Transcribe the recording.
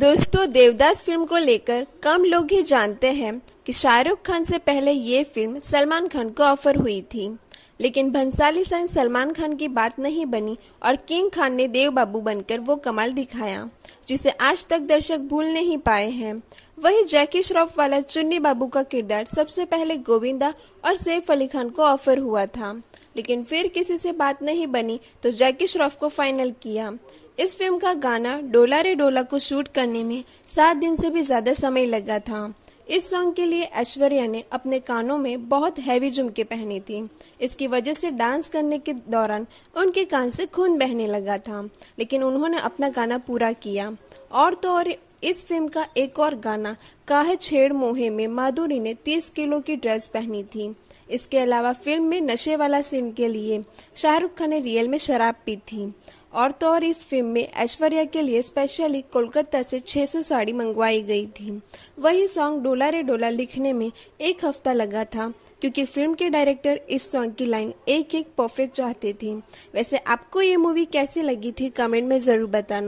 दोस्तों देवदास फिल्म को लेकर कम लोग ही जानते हैं कि शाहरुख खान से पहले ये फिल्म सलमान खान को ऑफर हुई थी लेकिन भंसाली संग सलमान खान की बात नहीं बनी और किंग खान ने देव बाबू बनकर वो कमाल दिखाया जिसे आज तक दर्शक भूल नहीं पाए हैं वही जैकी श्रॉफ वाला चुन्नी बाबू का किरदार सबसे पहले गोविंदा और सैफ अली खान को ऑफर हुआ था लेकिन फिर किसी से बात नहीं बनी तो जैकी श्रॉफ को फाइनल किया इस फिल्म का गाना डोला रे डोला को शूट करने में सात दिन से भी ज्यादा समय लगा था इस सॉन्ग के लिए ऐश्वर्या ने अपने कानों में बहुत हैवी झुमके पहनी थी इसकी वजह से डांस करने के दौरान उनके कान से खून बहने लगा था लेकिन उन्होंने अपना गाना पूरा किया और तो और इस फिल्म का एक और गाना काहे छेड़ मोहे में माधुरी ने 30 किलो की ड्रेस पहनी थी इसके अलावा फिल्म में नशे वाला सीन के लिए शाहरुख खान ने रियल में शराब पी थी और तो और इस फिल्म में ऐश्वर्या के लिए स्पेशली कोलकाता से 600 साड़ी मंगवाई गई थी वही सॉन्ग डोला रे डोला लिखने में एक हफ्ता लगा था क्योंकि फिल्म के डायरेक्टर इस सॉन्ग की लाइन एक एक परफेक्ट चाहते थे वैसे आपको ये मूवी कैसी लगी थी कमेंट में ज़रूर बताना